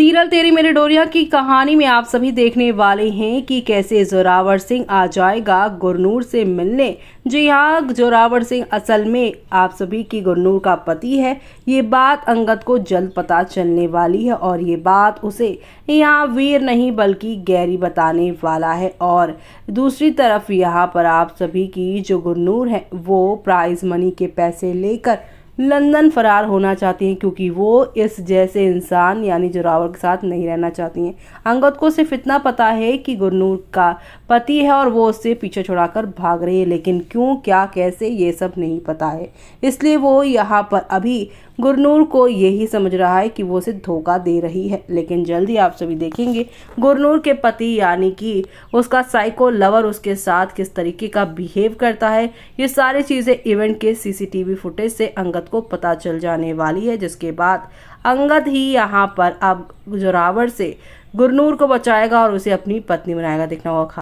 serial तेरी मेरे डोरिया की कहानी में आप सभी देखने वाले हैं कि कैसे जोरावर सिंह आ जाएगा गुरनूर से मिलने जी हाँ जोरावर सिंह असल में आप सभी की गुरनूर का पति है ये बात अंगद को जल्द पता चलने वाली है और ये बात उसे यहाँ वीर नहीं बल्कि गैरी बताने वाला है और दूसरी तरफ यहाँ पर आप सभी की जो गुरनूर है वो प्राइज मनी के पैसे लेकर लंदन फरार होना चाहती हैं क्योंकि वो इस जैसे इंसान यानी जोरावर के साथ नहीं रहना चाहती हैं अंगद को सिर्फ इतना पता है कि गुरनूर का पति है और वो उससे पीछे छुड़ाकर भाग रही है लेकिन क्यों क्या कैसे ये सब नहीं पता है इसलिए वो यहाँ पर अभी गुरनूर को यही समझ रहा है कि वो उसे धोखा दे रही है लेकिन जल्दी आप सभी देखेंगे गुरनूर के पति यानी कि उसका साइको लवर उसके साथ किस तरीके का बिहेव करता है ये सारी चीज़ें इवेंट के सीसीटीवी फुटेज से अंगत को पता चल जाने वाली है जिसके बाद अंगद ही यहाँ पर अब जोरावर से गुरनूर को बचाएगा और उसे अपनी पत्नी बनाएगा देखना होगा